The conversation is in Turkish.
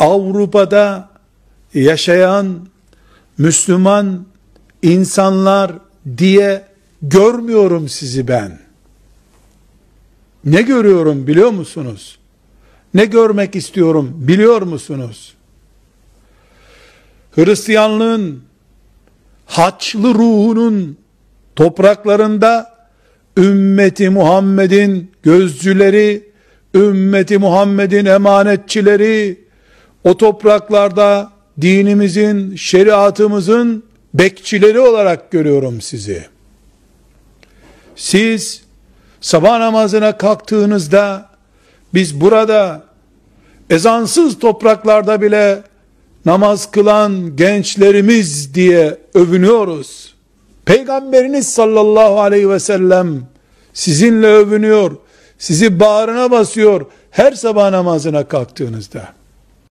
Avrupa'da yaşayan Müslüman insanlar diye görmüyorum sizi ben. Ne görüyorum biliyor musunuz? Ne görmek istiyorum biliyor musunuz? Hristiyanlığın haçlı ruhunun topraklarında ümmeti Muhammed'in gözcüleri, ümmeti Muhammed'in emanetçileri, o topraklarda dinimizin, şeriatımızın bekçileri olarak görüyorum sizi. Siz sabah namazına kalktığınızda biz burada ezansız topraklarda bile namaz kılan gençlerimiz diye övünüyoruz. Peygamberiniz sallallahu aleyhi ve sellem sizinle övünüyor, sizi bağrına basıyor her sabah namazına kalktığınızda.